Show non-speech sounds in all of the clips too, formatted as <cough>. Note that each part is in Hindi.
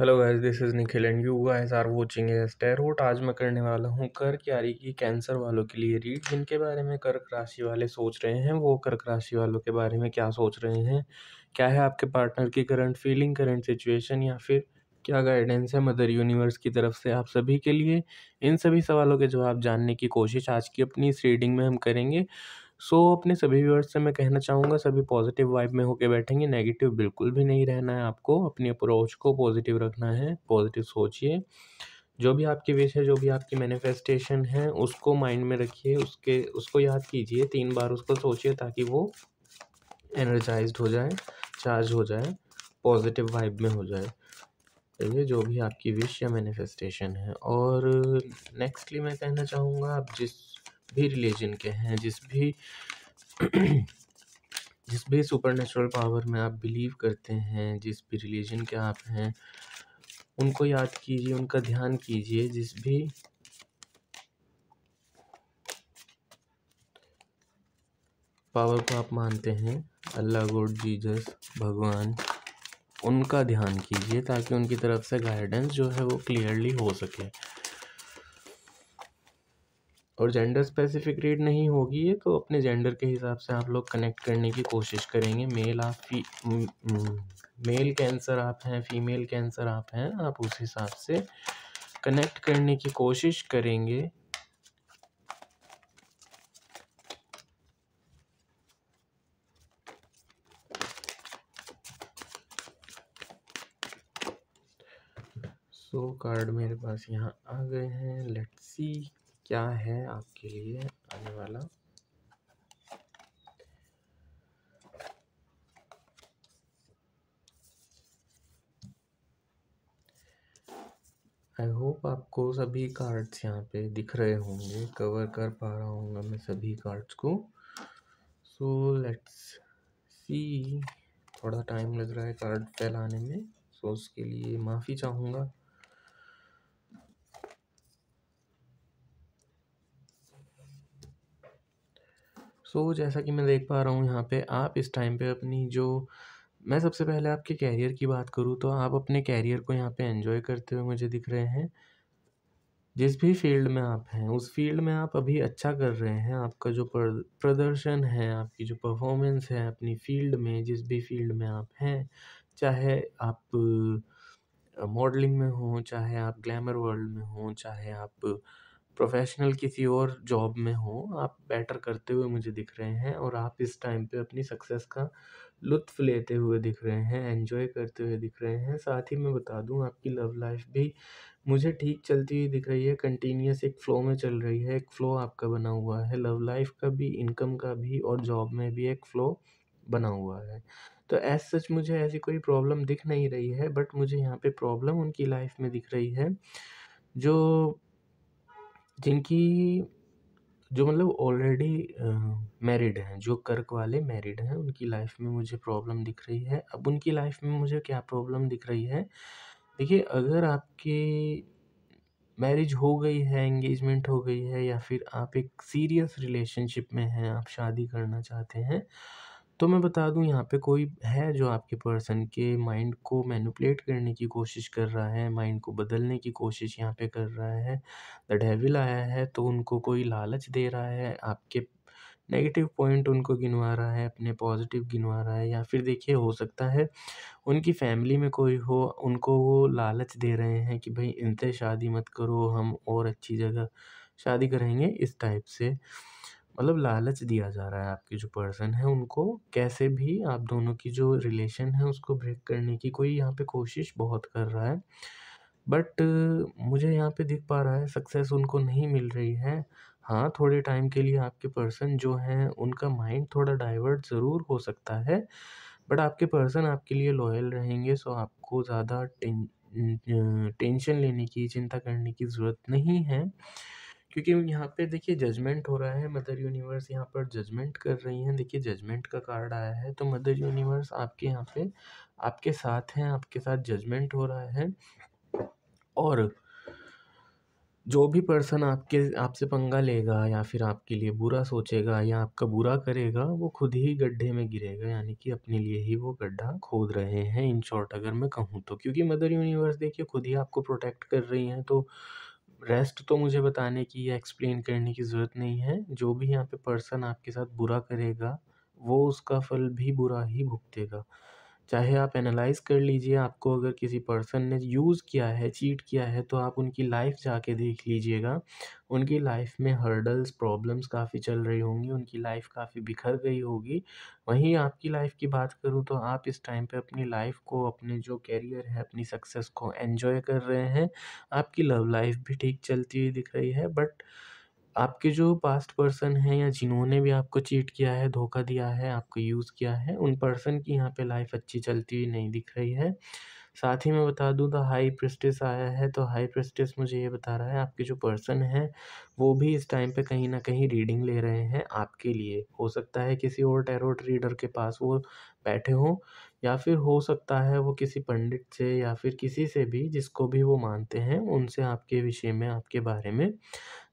hello guys this is Nikhil and you guys are watching S vote आज मैं करने वाला हूँ कर क्यारी की कैंसर वालों के लिए रीड जिनके बारे में कर्क राशि वाले सोच रहे हैं वो कर्क राशि वालों के बारे में क्या सोच रहे हैं क्या है आपके पार्टनर की करंट फीलिंग करंट सिचुएशन या फिर क्या गाइडेंस है मदर यूनिवर्स की तरफ से आप सभी के लिए इन सभी सवालों के जवाब जानने की कोशिश आज की अपनी इस रीडिंग में हम करेंगे सो so, अपने सभी व्यूअर्स से मैं कहना चाहूँगा सभी पॉजिटिव वाइब में होके बैठेंगे नेगेटिव बिल्कुल भी नहीं रहना है आपको अपनी अप्रोच को पॉजिटिव रखना है पॉजिटिव सोचिए जो भी आपकी विश है जो भी आपकी मैनिफेस्टेशन है उसको माइंड में रखिए उसके उसको याद कीजिए तीन बार उसको सोचिए ताकि वो एनर्जाइज हो जाए चार्ज हो जाए पॉजिटिव वाइब में हो जाए ये जो भी आपकी विश या मैनिफेस्टेशन है और नेक्स्टली मैं कहना चाहूँगा आप जिस भी रिलीजन के हैं जिस भी <clears throat> जिस भी सुपर नेचुरल पावर में आप बिलीव करते हैं जिस भी रिलीजन के आप हैं उनको याद कीजिए उनका ध्यान कीजिए जिस भी पावर को आप मानते हैं अल्लाह गॉड जीजस भगवान उनका ध्यान कीजिए ताकि उनकी तरफ से गाइडेंस जो है वो क्लियरली हो सके और जेंडर स्पेसिफिक रेट नहीं होगी ये तो अपने जेंडर के हिसाब से आप लोग कनेक्ट करने की कोशिश करेंगे मेल आप फी मेल कैंसर आप हैं फीमेल कैंसर आप हैं आप उस हिसाब से कनेक्ट करने की कोशिश करेंगे सो so, कार्ड मेरे पास यहाँ आ गए हैं लेट्स सी क्या है आपके लिए आने वाला आई होप आपको सभी कार्ड्स यहाँ पे दिख रहे होंगे कवर कर पा रहा हूँ मैं सभी कार्ड्स को सो लेट्स सी थोड़ा टाइम लग रहा है कार्ड फैलाने में सो उसके लिए माफ़ी चाहूँगा सो so, जैसा कि मैं देख पा रहा हूँ यहाँ पे आप इस टाइम पे अपनी जो मैं सबसे पहले आपके कैरियर की बात करूँ तो आप अपने कैरियर को यहाँ पे एंजॉय करते हुए मुझे दिख रहे हैं जिस भी फील्ड में आप हैं उस फील्ड में आप अभी अच्छा कर रहे हैं आपका जो प्रदर्शन है आपकी जो परफॉर्मेंस है अपनी फील्ड में जिस भी फील्ड में आप हैं चाहे आप मॉडलिंग में हों चाहे आप ग्लैमर वर्ल्ड में हों चाहे आप प्रोफेशनल किसी और जॉब में हो आप बेटर करते हुए मुझे दिख रहे हैं और आप इस टाइम पे अपनी सक्सेस का लुत्फ़ लेते हुए दिख रहे हैं एन्जॉय करते हुए दिख रहे हैं साथ ही मैं बता दूँ आपकी लव लाइफ़ भी मुझे ठीक चलती हुई दिख रही है कंटिन्यूस एक फ़्लो में चल रही है एक फ़्लो आपका बना हुआ है लव लाइफ़ का भी इनकम का भी और जॉब में भी एक फ़्लो बना हुआ है तो एज सच मुझे ऐसी कोई प्रॉब्लम दिख नहीं रही है बट मुझे यहाँ पे प्रॉब्लम उनकी लाइफ में दिख रही है जो जिनकी जो मतलब ऑलरेडी मैरिड हैं जो कर्क वाले मैरिड हैं उनकी लाइफ में मुझे प्रॉब्लम दिख रही है अब उनकी लाइफ में मुझे क्या प्रॉब्लम दिख रही है देखिए अगर आपकी मैरिज हो गई है एंगेजमेंट हो गई है या फिर आप एक सीरियस रिलेशनशिप में हैं आप शादी करना चाहते हैं तो मैं बता दूँ यहाँ पे कोई है जो आपके पर्सन के माइंड को मैनुपलेट करने की कोशिश कर रहा है माइंड को बदलने की कोशिश यहाँ पे कर रहा है द डेविल आया है तो उनको कोई लालच दे रहा है आपके नेगेटिव पॉइंट उनको गिनवा रहा है अपने पॉजिटिव गिनवा रहा है या फिर देखिए हो सकता है उनकी फैमिली में कोई हो उनको वो लालच दे रहे हैं कि भाई इनसे शादी मत करो हम और अच्छी जगह शादी करेंगे इस टाइप से मतलब लालच दिया जा रहा है आपके जो पर्सन है उनको कैसे भी आप दोनों की जो रिलेशन है उसको ब्रेक करने की कोई यहाँ पे कोशिश बहुत कर रहा है बट मुझे यहाँ पे दिख पा रहा है सक्सेस उनको नहीं मिल रही है हाँ थोड़े टाइम के लिए आपके पर्सन जो हैं उनका माइंड थोड़ा डाइवर्ट ज़रूर हो सकता है बट आपके पर्सन आपके लिए लॉयल रहेंगे सो आपको ज़्यादा टें, टेंशन लेने की चिंता करने की ज़रूरत नहीं है क्योंकि यहाँ पे देखिए जजमेंट हो रहा है मदर यूनिवर्स यहाँ पर जजमेंट कर रही हैं देखिए जजमेंट का कार्ड आया है तो मदर यूनिवर्स आपके यहाँ पे आपके साथ हैं आपके साथ जजमेंट हो रहा है और जो भी पर्सन आपके आपसे पंगा लेगा या फिर आपके लिए बुरा सोचेगा या आपका बुरा करेगा वो खुद ही गड्ढे में गिरेगा यानी कि अपने लिए ही वो गड्ढा खोद रहे हैं इन शॉर्ट अगर मैं कहूँ तो क्योंकि मदर यूनिवर्स देखिए खुद ही आपको प्रोटेक्ट कर रही हैं तो रेस्ट तो मुझे बताने की या एक्सप्लेन करने की ज़रूरत नहीं है जो भी यहाँ पे पर्सन आपके साथ बुरा करेगा वो उसका फल भी बुरा ही भुगतेगा चाहे आप एनालाइज़ कर लीजिए आपको अगर किसी पर्सन ने यूज़ किया है चीट किया है तो आप उनकी लाइफ़ जाके देख लीजिएगा उनकी लाइफ़ में हर्डल्स प्रॉब्लम्स काफ़ी चल रही होंगी उनकी लाइफ़ काफ़ी बिखर गई होगी वहीं आपकी लाइफ़ की बात करूँ तो आप इस टाइम पे अपनी लाइफ़ को अपने जो कैरियर है अपनी सक्सेस को एन्जॉय कर रहे हैं आपकी लव लाइफ़ भी ठीक चलती हुई दिख रही है बट आपके जो पास्ट पर्सन हैं या जिन्होंने भी आपको चीट किया है धोखा दिया है आपको यूज़ किया है उन पर्सन की यहाँ पे लाइफ अच्छी चलती हुई नहीं दिख रही है साथ ही मैं बता दूँ तो हाई प्रेस्टिस आया है तो हाई प्रेस्टिस मुझे ये बता रहा है आपके जो पर्सन हैं वो भी इस टाइम पे कहीं ना कहीं रीडिंग ले रहे हैं आपके लिए हो सकता है किसी और टेरोट रीडर के पास वो बैठे हों या फिर हो सकता है वो किसी पंडित से या फिर किसी से भी जिसको भी वो मानते हैं उनसे आपके विषय में आपके बारे में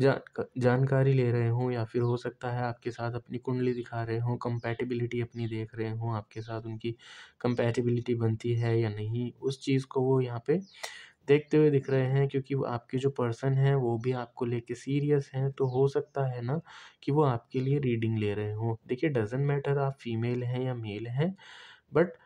जानकारी ले रहे हों या फिर हो सकता है आपके साथ अपनी कुंडली दिखा रहे हों कंपैटिबिलिटी अपनी देख रहे हों आपके साथ उनकी कंपैटिबिलिटी बनती है या नहीं उस चीज़ को वो यहाँ पे देखते हुए दिख रहे हैं क्योंकि वो आपके जो पर्सन हैं वो भी आपको लेके सीरियस हैं तो हो सकता है ना कि वो आपके लिए रीडिंग ले रहे हों देखिए डजेंट मैटर आप फीमेल हैं या मेल हैं बट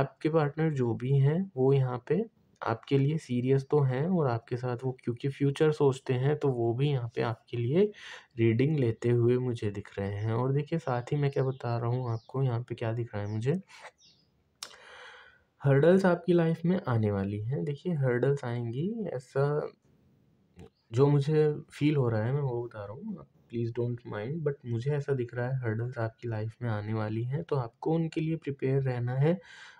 आपके पार्टनर जो भी हैं वो यहाँ पे आपके लिए सीरियस तो हैं और आपके साथ वो क्योंकि फ्यूचर सोचते हैं तो वो भी यहाँ पे आपके लिए रीडिंग लेते हुए मुझे दिख रहे हैं और देखिए साथ ही मैं क्या बता रहा हूँ आपको यहाँ पे क्या दिख रहा है मुझे हर्डल्स आपकी लाइफ में आने वाली हैं देखिए हर्डल्स आएंगी ऐसा जो मुझे फील हो रहा है मैं वो बता रहा हूँ प्लीज़ डोंट माइंड बट मुझे ऐसा दिख रहा है हर्डल्स आपकी लाइफ में आने वाली हैं तो आपको उनके लिए प्रिपेयर रहना है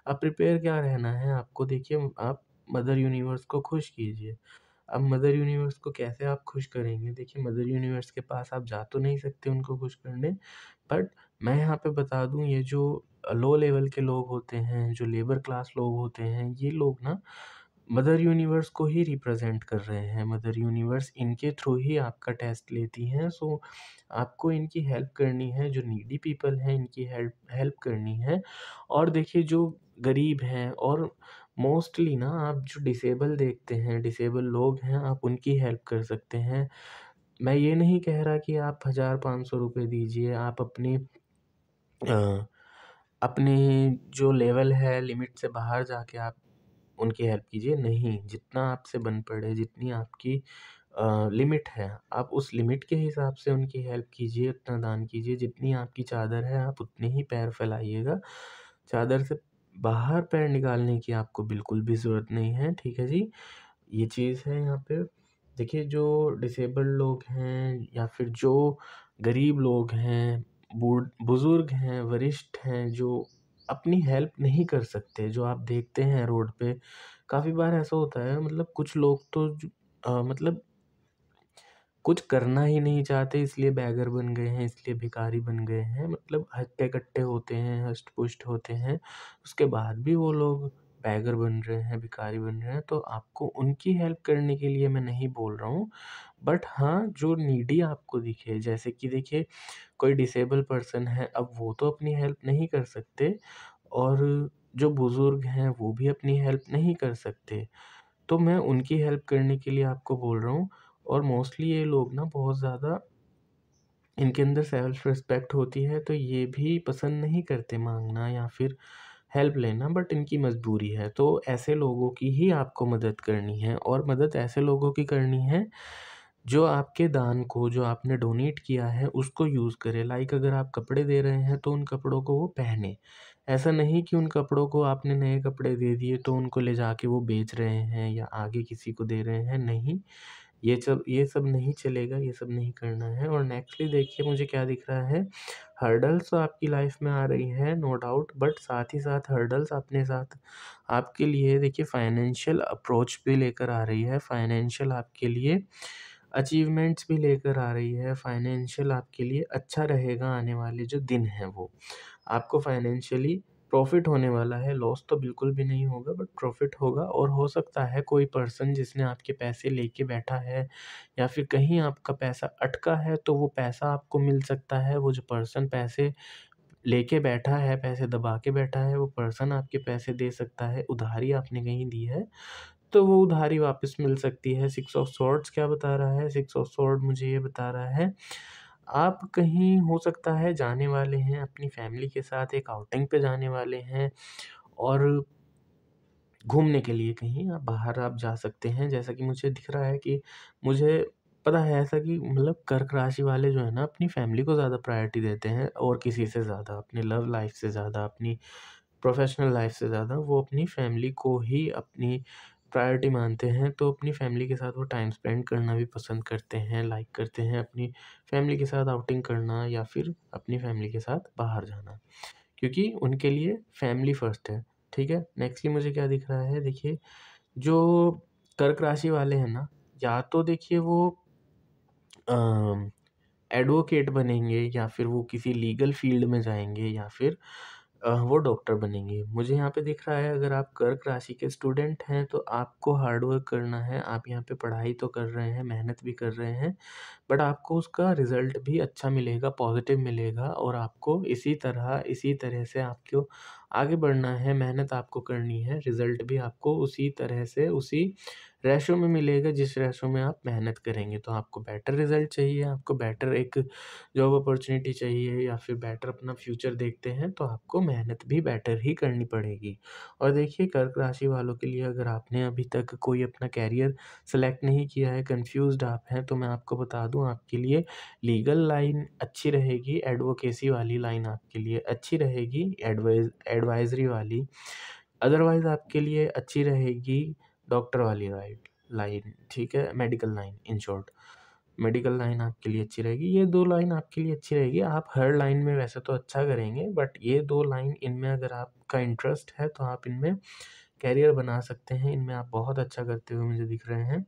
अब प्रिपेयर क्या रहना है आपको देखिए आप मदर यूनिवर्स को खुश कीजिए अब मदर यूनिवर्स को कैसे आप खुश करेंगे देखिए मदर यूनिवर्स के पास आप जा तो नहीं सकते उनको खुश करने बट मैं यहाँ पे बता दूँ ये जो लो लेवल के लोग होते हैं जो लेबर क्लास लोग होते हैं ये लोग ना मदर यूनिवर्स को ही रिप्रेजेंट कर रहे हैं मदर यूनिवर्स इनके थ्रू ही आपका टेस्ट लेती हैं सो आपको इनकी हेल्प करनी है जो नीडी पीपल हैं इनकी हेल्प हेल्प करनी है और देखिए जो गरीब हैं और मोस्टली ना आप जो डिसेबल देखते हैं डिसेबल लोग हैं आप उनकी हेल्प कर सकते हैं मैं ये नहीं कह रहा कि आप हज़ार पाँच सौ रुपये दीजिए आप अपनी अपनी जो लेवल है लिमिट से बाहर जाके आप उनकी हेल्प कीजिए नहीं जितना आपसे बन पड़े जितनी आपकी लिमिट है आप उस लिमिट के हिसाब से उनकी हेल्प कीजिए उतना दान कीजिए जितनी आपकी चादर है आप उतने ही पैर फैलाइएगा चादर से बाहर पैर निकालने की आपको बिल्कुल भी ज़रूरत नहीं है ठीक है जी ये चीज़ है यहाँ पे देखिए जो डिसेबल्ड लोग हैं या फिर जो गरीब लोग हैं बुज़ुर्ग हैं वरिष्ठ हैं जो अपनी हेल्प नहीं कर सकते जो आप देखते हैं रोड पे काफ़ी बार ऐसा होता है मतलब कुछ लोग तो आ, मतलब कुछ करना ही नहीं चाहते इसलिए बैगर बन गए हैं इसलिए भिकारी बन गए हैं मतलब हट्टे कट्टे होते हैं हष्ट पुष्ट होते हैं उसके बाद भी वो लोग बैगर बन रहे हैं भिकारी बन रहे हैं तो आपको उनकी हेल्प करने के लिए मैं नहीं बोल रहा हूँ बट हाँ जो नीडी आपको दिखे जैसे कि देखिए कोई डिसेबल पर्सन है अब वो तो अपनी हेल्प नहीं कर सकते और जो बुज़ुर्ग हैं वो भी अपनी हेल्प नहीं कर सकते तो मैं उनकी हेल्प करने के लिए आपको बोल रहा हूँ और मोस्टली ये लोग ना बहुत ज़्यादा इनके अंदर सेल्फ रिस्पेक्ट होती है तो ये भी पसंद नहीं करते मांगना या फिर हेल्प लेना बट इनकी मजबूरी है तो ऐसे लोगों की ही आपको मदद करनी है और मदद ऐसे लोगों की करनी है जो आपके दान को जो आपने डोनेट किया है उसको यूज़ करें लाइक अगर आप कपड़े दे रहे हैं तो उन कपड़ों को वो पहने ऐसा नहीं कि उन कपड़ों को आपने नए कपड़े दे दिए तो उनको ले जाके वो बेच रहे हैं या आगे किसी को दे रहे हैं नहीं ये सब ये सब नहीं चलेगा ये सब नहीं करना है और नेक्स्टली देखिए मुझे क्या दिख रहा है हर्डल्स तो आपकी लाइफ में आ रही है नो डाउट बट साथ ही साथ हर्डल्स अपने साथ आपके लिए देखिए फाइनेंशियल अप्रोच भी लेकर आ रही है फाइनेंशियल आपके लिए अचीवमेंट्स भी लेकर आ रही है फाइनेंशियल आपके लिए अच्छा रहेगा आने वाले जो दिन हैं वो आपको फाइनेंशियली प्रॉफ़िट होने वाला है लॉस तो बिल्कुल भी नहीं होगा बट प्रॉफ़िट होगा और हो सकता है कोई पर्सन जिसने आपके पैसे लेके बैठा है या फिर कहीं आपका पैसा अटका है तो वो पैसा आपको मिल सकता है वो जो पर्सन पैसे लेके बैठा है पैसे दबा के बैठा है वो पर्सन आपके पैसे दे सकता है उधारी आपने कहीं दी है तो वो उधारी वापस मिल सकती है सिक्स ऑफ सॉर्ड्स क्या बता रहा है सिक्स ऑफ सॉर्ड मुझे ये बता रहा है आप कहीं हो सकता है जाने वाले हैं अपनी फैमिली के साथ एक आउटिंग पे जाने वाले हैं और घूमने के लिए कहीं आप बाहर आप जा सकते हैं जैसा कि मुझे दिख रहा है कि मुझे पता है ऐसा कि मतलब कर्क राशि वाले जो है ना अपनी फैमिली को ज़्यादा प्रायोरिटी देते हैं और किसी से ज़्यादा अपने लव लाइफ से ज़्यादा अपनी प्रोफेशनल लाइफ से ज़्यादा वो अपनी फैमिली को ही अपनी प्रायोरिटी मानते हैं तो अपनी फैमिली के साथ वो टाइम स्पेंड करना भी पसंद करते हैं लाइक करते हैं अपनी फैमिली के साथ आउटिंग करना या फिर अपनी फैमिली के साथ बाहर जाना क्योंकि उनके लिए फैमिली फर्स्ट है ठीक है नेक्स्टली मुझे क्या दिख रहा है देखिए जो कर्क राशि वाले हैं ना या तो देखिए वो एडवोकेट बनेंगे या फिर वो किसी लीगल फील्ड में जाएंगे या फिर वो डॉक्टर बनेंगे मुझे यहाँ पे दिख रहा है अगर आप कर्क राशि के स्टूडेंट हैं तो आपको हार्ड वर्क करना है आप यहाँ पे पढ़ाई तो कर रहे हैं मेहनत भी कर रहे हैं बट आपको उसका रिज़ल्ट भी अच्छा मिलेगा पॉजिटिव मिलेगा और आपको इसी तरह इसी तरह से आपको आगे बढ़ना है मेहनत आपको करनी है रिज़ल्ट भी आपको उसी तरह से उसी रेशो में मिलेगा जिस रेशो में आप मेहनत करेंगे तो आपको बेटर रिज़ल्ट चाहिए आपको बेटर एक जॉब अपॉर्चुनिटी चाहिए या फिर बेटर अपना फ्यूचर देखते हैं तो आपको मेहनत भी बेटर ही करनी पड़ेगी और देखिए कर्क राशि वालों के लिए अगर आपने अभी तक कोई अपना कैरियर सेलेक्ट नहीं किया है कन्फ्यूज आप हैं तो मैं आपको बता दूँ आपके लिए लीगल लाइन अच्छी रहेगी एडवोकेसी वाली लाइन आपके लिए अच्छी रहेगी एडवाइज एडवाइजरी वाली अदरवाइज़ आपके लिए अच्छी रहेगी डॉक्टर वाली राइट लाइन ठीक है medical line in short medical line आपके लिए अच्छी रहेगी ये दो लाइन आपके लिए अच्छी रहेगी आप हर लाइन में वैसे तो अच्छा करेंगे बट ये दो लाइन इनमें अगर आपका इंटरेस्ट है तो आप इनमें कैरियर बना सकते हैं इनमें आप बहुत अच्छा करते हुए मुझे दिख रहे हैं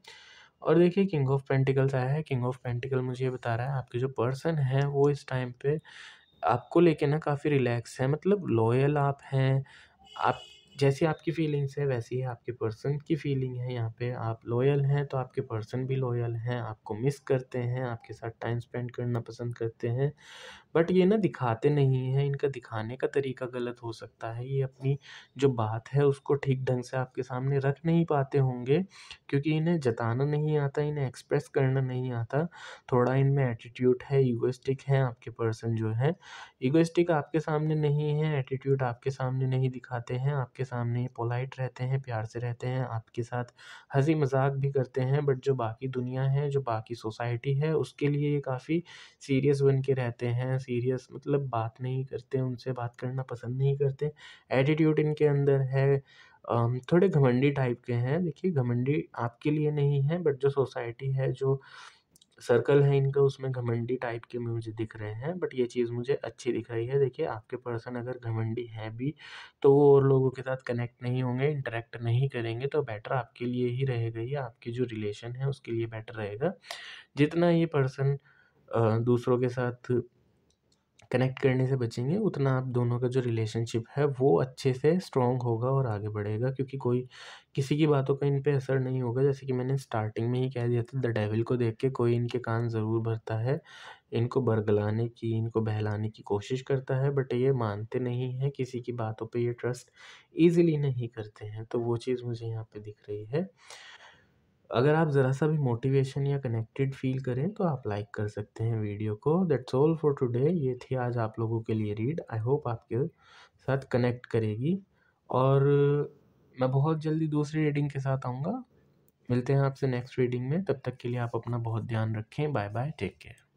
और देखिए किंग ऑफ पेंटिकल्स आया है किंग ऑफ पेंटिकल मुझे ये बता रहा है आपके जो पर्सन है वो इस टाइम पे आपको लेके ना काफ़ी रिलैक्स है मतलब लॉयल आप हैं आप जैसी आपकी फीलिंग्स है वैसी ही आपके पर्सन की फीलिंग है यहाँ पे आप लॉयल हैं तो आपके पर्सन भी लॉयल हैं आपको मिस करते हैं आपके साथ टाइम स्पेंड करना पसंद करते हैं बट ये ना दिखाते नहीं हैं इनका दिखाने का तरीका गलत हो सकता है ये अपनी जो बात है उसको ठीक ढंग से आपके सामने रख नहीं पाते होंगे क्योंकि इन्हें जताना नहीं आता इन्हें एक्सप्रेस करना नहीं आता थोड़ा इनमें एटीट्यूड है ईगोस्टिक है आपके पर्सन जो है ईगोस्टिक आपके सामने नहीं है एटीट्यूड आपके सामने नहीं दिखाते हैं आपके सामने पोलाइट रहते हैं प्यार से रहते हैं आपके साथ हंसी मजाक भी करते हैं बट जो बाकी दुनिया है जो बाकी सोसाइटी है उसके लिए ये काफ़ी सीरियस बन के रहते हैं सीरियस मतलब बात नहीं करते उनसे बात करना पसंद नहीं करते एटीट्यूड इनके अंदर है थोड़े घमंडी टाइप के हैं देखिए घमंडी आपके लिए नहीं है बट जो सोसाइटी है जो सर्कल है इनका उसमें घमंडी टाइप के मुझे दिख रहे हैं बट ये चीज़ मुझे अच्छी दिख रही है देखिए आपके पर्सन अगर घमंडी है भी तो वो और लोगों के साथ कनेक्ट नहीं होंगे इंटरेक्ट नहीं करेंगे तो बेटर आपके लिए ही रहेगा ये आपके जो रिलेशन है उसके लिए बेटर रहेगा जितना ये पर्सन दूसरों के साथ कनेक्ट करने से बचेंगे उतना आप दोनों का जो रिलेशनशिप है वो अच्छे से स्ट्रॉन्ग होगा और आगे बढ़ेगा क्योंकि कोई किसी की बातों का इन पर असर नहीं होगा जैसे कि मैंने स्टार्टिंग में ही कह दिया था द डेविल को देख के कोई इनके कान ज़रूर भरता है इनको बरगलाने की इनको बहलाने की कोशिश करता है बट ये मानते नहीं हैं किसी की बातों पर ये ट्रस्ट ईजिली नहीं करते हैं तो वो चीज़ मुझे यहाँ पर दिख रही है अगर आप ज़रा सा भी मोटिवेशन या कनेक्टेड फील करें तो आप लाइक कर सकते हैं वीडियो को दैट्स ऑल फॉर टुडे ये थी आज आप लोगों के लिए रीड आई होप आपके साथ कनेक्ट करेगी और मैं बहुत जल्दी दूसरी रीडिंग के साथ आऊँगा मिलते हैं आपसे नेक्स्ट रीडिंग में तब तक के लिए आप अपना बहुत ध्यान रखें बाय बाय टेक केयर